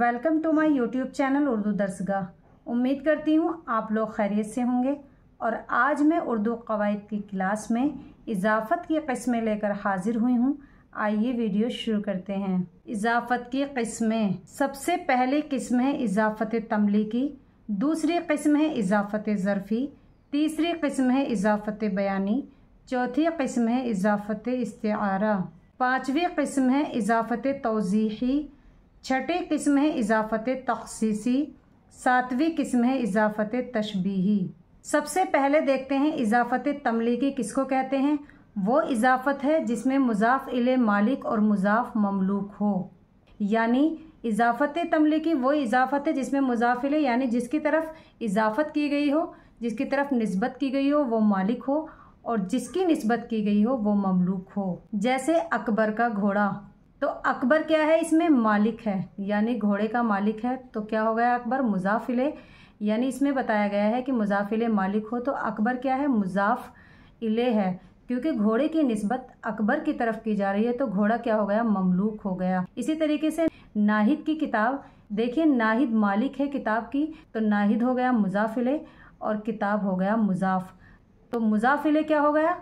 welcome to my YouTube channel Urdu Darsgah उम्मीद करती हूँ आप लोग खैरियत से होंगे और आज मैं उर्दू कवायद की क्लास में इजाफत की कस्में लेकर हाजिर हुई हूँ आइए वीडियो शुरू करते हैं इजाफत की कस्में सबसे पहली किस्म है इजाफत तमली की दूसरी किस्म है इजाफत ज़रफ़ी तीसरी किस्म है इजाफत बयानी चौथी किस्म है इजाफत इस्तारा पाँचवीं किस्म है इजाफत तोज़ीही छठी किस्म है इजाफत तखसीसी सातवीं किस्म है इजाफत तशबीही सबसे पहले देखते हैं इजाफत तमलीकी किसको कहते हैं वो इजाफत है जिसमें मुजाफ इले मालिक और मुजाफ ममलूक हो यानी इजाफत तमलीकी वो इजाफत है जिसमें मुजाफ इले यानी जिसकी तरफ इजाफत की गई हो जिसकी तरफ नस्बत की गई हो वो मालिक हो और जिसकी नस्बत की गई हो वो ममलूक हो जैसे अकबर का घोड़ा तो अकबर क्या है इसमें मालिक है यानी घोड़े का मालिक है तो क्या हो गया अकबर मुजाफिले यानी इसमें बताया गया है कि मुजाफिले मालिक हो तो अकबर क्या है मुजाफ इले है क्योंकि घोड़े की नस्बत अकबर की तरफ की जा रही है तो घोड़ा क्या हो गया ममलूक हो गया इसी तरीके से नाहिद की किताब देखिए नाहिद मालिक है किताब की तो नाहिद हो गया मुजाफिले और किताब हो गया मुजाफ तो मुजाफिले क्या हो गया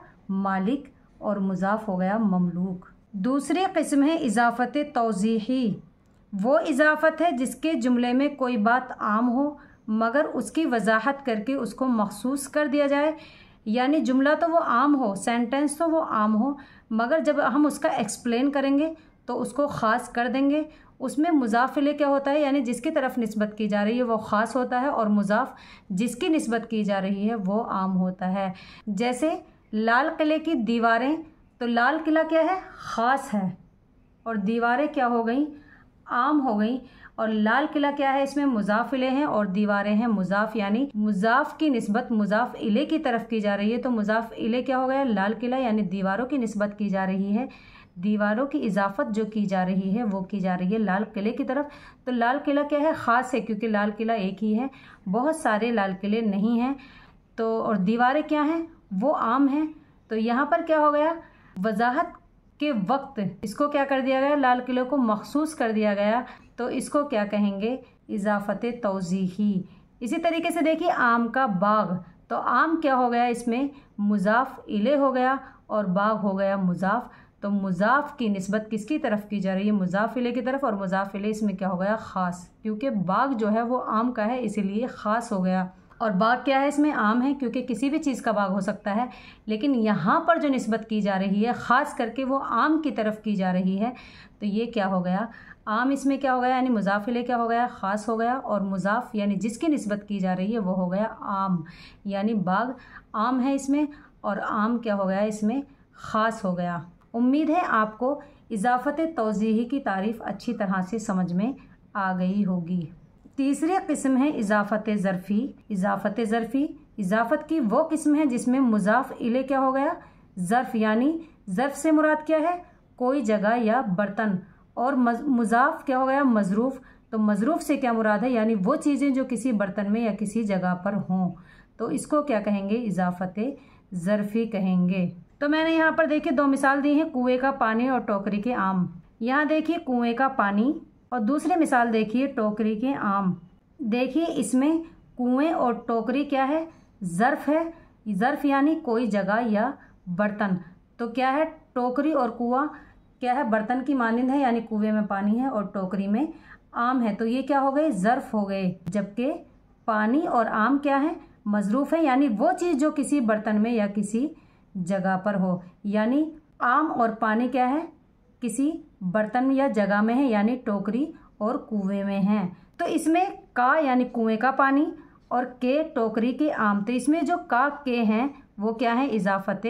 मालिक और मुजाफ हो गया ममलूक दूसरी कस्म है इजाफत तोज़ी वो इजाफत है जिसके जुमले में कोई बात आम हो मगर उसकी वजाहत करके उसको मखसूस कर दिया जाए यानी जुमला तो वो आम हो सेंटेंस तो वो आम हो मगर जब हम उसका एक्सप्लेन करेंगे तो उसको ख़ास कर देंगे उसमें मुजाफिले क्या होता है यानी जिसकी तरफ नस्बत की जा रही है वो ख़ास होता है और मुजाफ जिसकी नस्बत की जा रही है वो आम होता है जैसे लाल किले की दीवारें तो लाल किला क्या है ख़ास है और दीवारें क्या हो गई आम हो गई और लाल किला क्या है इसमें मुजाफ इले हैं और दीवारें हैं मुजाफ यानी मुजाफ की नस्बत मुजाफ इले की तरफ की जा रही है तो मुजाफ इले क्या हो गया लाल किला यानी दीवारों की नस्बत की जा रही है दीवारों की इजाफत जो की जा रही है वो की जा रही है लाल किले की तरफ तो लाल किला क्या है ख़ास है क्योंकि लाल किला एक ही है बहुत सारे लाल किले नहीं हैं तो और दीवारें क्या हैं वो आम हैं तो यहाँ पर क्या हो गया वजाहत के वक्त इसको क्या कर दिया गया लाल किले को मखसूस कर दिया गया तो इसको क्या कहेंगे इजाफत तोजीही इसी तरीके से देखिए आम का बाग तो आम क्या हो गया इसमें मुजाफ इले हो गया और बाग हो गया मुजाफ तो मुजाफ की नस्बत किसकी तरफ की जा रही है मुजाफ इले की तरफ और मुजाफ इले इसमें क्या हो गया ख़ास क्योंकि बाग जो है वो आम का है इसीलिए ख़ास हो गया और बाग क्या है इसमें आम है क्योंकि किसी भी चीज़ का बाग हो सकता है लेकिन यहाँ पर जो नस्बत की जा रही है ख़ास करके वो आम की तरफ की जा रही है तो ये क्या हो गया आम इसमें क्या हो गया यानी मुजाफिले क्या हो गया ख़ास हो गया और मुजाफ यानी जिसकी नस्बत की जा रही है वो हो गया आम यानी बाग आम है इसमें और आम क्या हो गया इसमें ख़ास हो गया उम्मीद है आपको इजाफत तोज़ी की तारीफ़ अच्छी तरह से समझ में आ गई होगी तीसरी किस्म है इजाफत ज़रफ़ी इजाफत ज़रफ़ी इजाफत की वो किस्म है जिसमें मुजाफ इले क्या हो गया ज़र्फ़ यानी ज़र्फ़ से मुराद क्या है कोई जगह या बर्तन और मुजाफ क्या हो गया मजरूफ़ तो मजरूफ़ से क्या मुराद है यानी वो चीज़ें जो किसी बर्तन में या किसी जगह पर हों तो इसको क्या कहेंगे इजाफत ज़रफ़ी कहेंगे तो मैंने यहाँ पर देखिए दो मिसाल दी है कुएँ का पानी और टोकरी के आम यहाँ देखिए कुएँ का पानी और दूसरी मिसाल देखिए टोकरी के आम देखिए इसमें कुएं और टोकरी क्या है ज़र्फ है ज़र्फ यानी कोई जगह या बर्तन तो क्या है टोकरी और कुआ क्या है बर्तन की मानंद है यानी कुएं में पानी है और टोकरी में आम है तो ये क्या हो गए ज़र्फ हो गए जबकि पानी और आम क्या है मजरूफ़ है यानी वो चीज़ जो किसी बर्तन में या किसी जगह पर हो यानी आम और पानी क्या है किसी बर्तन या जगह में है यानी टोकरी और कुएं में है तो इसमें का यानी कुएं का पानी और के टोकरी के आम तो इसमें जो का के हैं वो क्या है इजाफत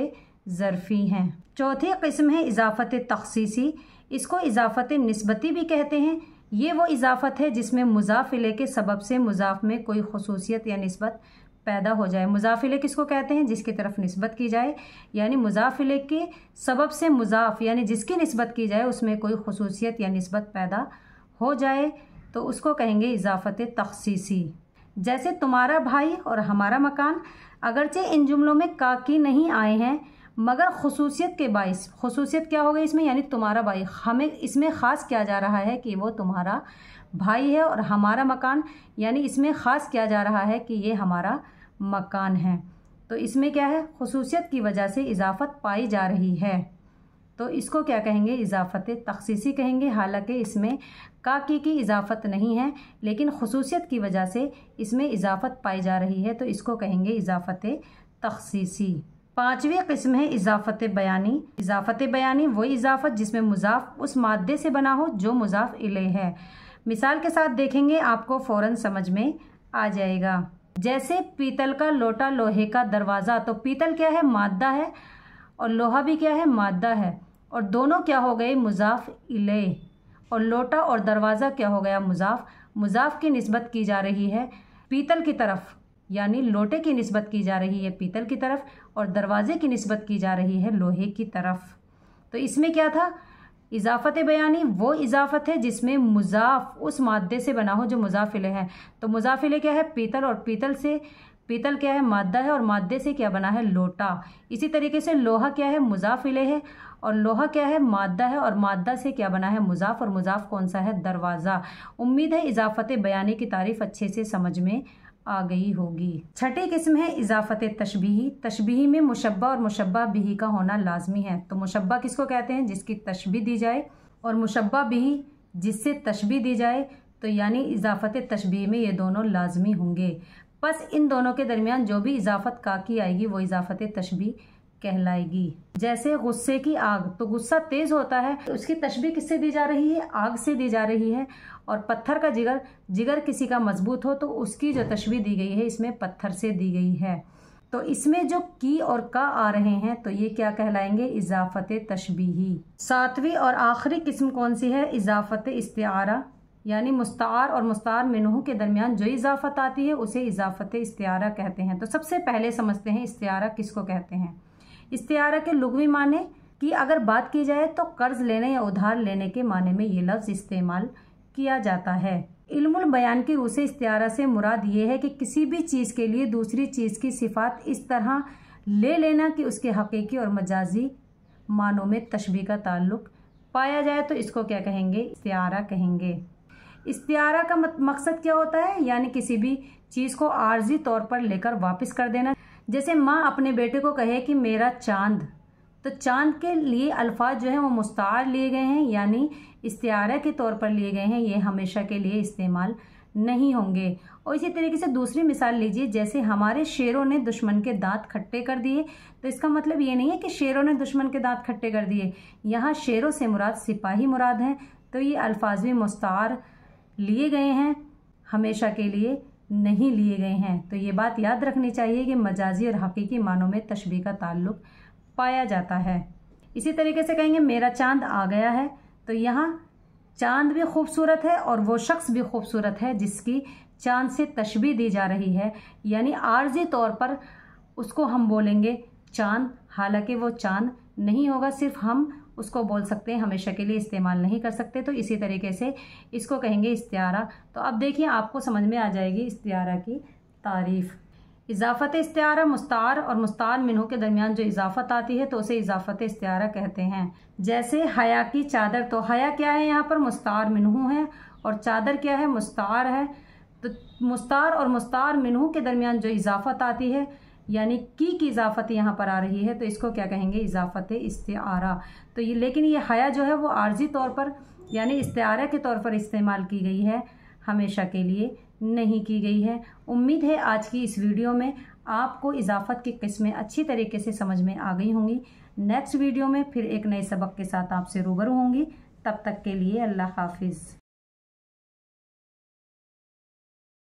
ज़रफ़ी हैं चौथी किस्म है इजाफत तखसीसी इसको इजाफत नस्बती भी कहते हैं ये वो इजाफत है जिसमें मुजाफिले के सबब से मुजाफ में कोई खसूसियत या नस्बत पैदा हो जाए मुजाफिले किसको कहते हैं जिसकी तरफ नस्बत की जाए यानी मुजाफिले के सबब से मुजाफ यानी जिसकी नस्बत की जाए उसमें कोई खसूसियत या नस्बत पैदा हो जाए तो उसको कहेंगे इजाफत तखसीसी जैसे तुम्हारा भाई और हमारा मकान अगरचे इन जुमलों में काकी नहीं आए हैं मगर खसूसियत के बायस खसूसियत क्या हो गई इसमें यानी तुम्हारा भाई हमें इसमें ख़ास किया जा रहा है कि वो तुम्हारा भाई है और हमारा मकान यानी इसमें ख़ास किया जा रहा है कि ये हमारा मकान है तो इसमें क्या है खसूसियत की वजह से इजाफत पाई जा रही है तो इसको क्या कहेंगे इजाफत तखसीसी कहेंगे हालांकि इसमें काकी की इजाफत नहीं है लेकिन खसूसियत की वजह से इसमें इजाफत पाई जा रही है तो इसको कहेंगे इजाफत तखसीसी पांचवी किस्म है इजाफत बयानी इजाफत बयानी वही इजाफत जिसमें मुजाफ उस मादे से बना हो जो मुजाफ इले है मिसाल के साथ देखेंगे आपको फ़ौरन समझ में आ जाएगा जैसे पीतल का लोटा लोहे का दरवाज़ा तो पीतल क्या है मादा है और लोहा भी क्या है मादा है और दोनों क्या हो गए मुजाफ इले और लोटा और दरवाज़ा क्या हो गया मुजाफ मुजाफ की नस्बत की जा रही है पीतल की तरफ यानी लोटे की नस्बत की जा रही है पीतल की तरफ और दरवाजे की नस्बत की जा रही है लोहे की तरफ तो इसमें क्या था इजाफत बयानी वो इजाफत है जिसमें मुजाफ उस मादे से बना हो जो मुजाफिले है तो मुजाफिले क्या है पीतल और पीतल से पीतल क्या है मादा है और मादे से क्या बना है लोटा इसी तरीके से लोहा क्या है मुजाफिले है और लोहा क्या है मादा है और मादा से क्या बना है मुजाफ और मुजाफ कौन सा है दरवाज़ा उम्मीद है इजाफत बयानी की तारीफ़ अच्छे से समझ में आ गई होगी छठी किस्म है इजाफत तशबीही तशबीही में मुशबा और मुशबा बिही का होना लाजमी है तो मुशबा किसको कहते हैं जिसकी तशबी दी जाए और मुशबा बिही जिससे तशबी दी जाए तो यानी इजाफत तशबी में ये दोनों लाजमी होंगे बस इन दोनों के दरमियान जो भी इजाफत का की आएगी वो इजाफत तशबी कहलाएगी जैसे गुस्से की आग तो गुस्सा तेज होता है तो उसकी तस्वीर किससे दी जा रही है आग से दी जा रही है और पत्थर का जिगर जिगर किसी का मजबूत हो तो उसकी जो तस्वीर दी गई है इसमें पत्थर से दी गई है तो इसमें जो की और का आ रहे हैं तो ये क्या कहलाएंगे इजाफत तशबीही सातवीं और आखिरी किस्म कौन सी है इजाफत इस्तारा यानी मुस्तार और मुस्तार मिनहू के दरमियान जो इजाफत आती है उसे इजाफत इस्तारा कहते हैं तो सबसे पहले समझते हैं इस्तारा किसको कहते हैं इस्तेयारा के लुगवी माने की अगर बात की जाए तो कर्ज लेने या उधार लेने के माने में ये लफ्ज़ इस्तेमाल किया जाता है इल्मुल बयान की रूसे इस्तारा से मुराद ये है कि किसी भी चीज़ के लिए दूसरी चीज़ की सिफात इस तरह ले लेना कि उसके हकीकी और मजाजी मानों में तशबी का ताल्लुक पाया जाए तो इसको क्या कहेंगे इस्तारा कहेंगे इस्तारा का मकसद क्या होता है यानी किसी भी चीज़ को आर्जी तौर पर लेकर वापस कर देना जैसे माँ अपने बेटे को कहे कि मेरा चांद तो चांद के लिए अल्फाज जो है वो मुस्तार लिए गए हैं यानी इस्तारा के तौर पर लिए गए हैं ये हमेशा के लिए इस्तेमाल नहीं होंगे और इसी तरीके से दूसरी मिसाल लीजिए जैसे हमारे शेरों ने दुश्मन के दांत खट्टे कर दिए तो इसका मतलब ये नहीं है कि शेरों ने दुश्मन के दांत खट्टे कर दिए यहाँ शेरों से मुराद सिपाही मुराद हैं तो ये अल्फाज भी मुस्तार लिए गए हैं हमेशा के लिए नहीं लिए गए हैं तो ये बात याद रखनी चाहिए कि मजाजी और हकीकी मानों में तशबी का ताल्लुक पाया जाता है इसी तरीके से कहेंगे मेरा चांद आ गया है तो यहाँ चांद भी खूबसूरत है और वो शख्स भी खूबसूरत है जिसकी चांद से तशबी दी जा रही है यानी आर्जी तौर पर उसको हम बोलेंगे चांद हालांकि वो चांद नहीं होगा सिर्फ हम उसको बोल सकते हैं हमेशा के लिए इस्तेमाल नहीं कर सकते तो इसी तरीके से इसको कहेंगे इस्तियारा तो अब देखिए आपको समझ में आ जाएगी इस्तियारा की तारीफ़ इजाफ़त इस्तियारा मुस्तार और मुस्तार मिनों के दरमियान जो इजाफ़त आती है तो उसे इजाफ़त इस्तियारा कहते हैं जैसे हया की चादर तो हया क्या है यहाँ पर मुस्तार मिनहू है और चादर क्या है मुस्तार है तो मुस्तार और मुस्तार मिनहू के दरमियान जो इजाफ़त आती है यानी की की इजाफत यहाँ पर आ रही है तो इसको क्या कहेंगे इजाफत इस्तारा तो ये लेकिन ये हया जो है वो आर्जी तौर पर यानी इस्तारा के तौर पर इस्तेमाल की गई है हमेशा के लिए नहीं की गई है उम्मीद है आज की इस वीडियो में आपको इजाफत की किस्में अच्छी तरीके से समझ में आ गई होंगी नेक्स्ट वीडियो में फिर एक नए सबक के साथ आपसे रूबरू होंगी तब तक के लिए अल्लाह हाफिज़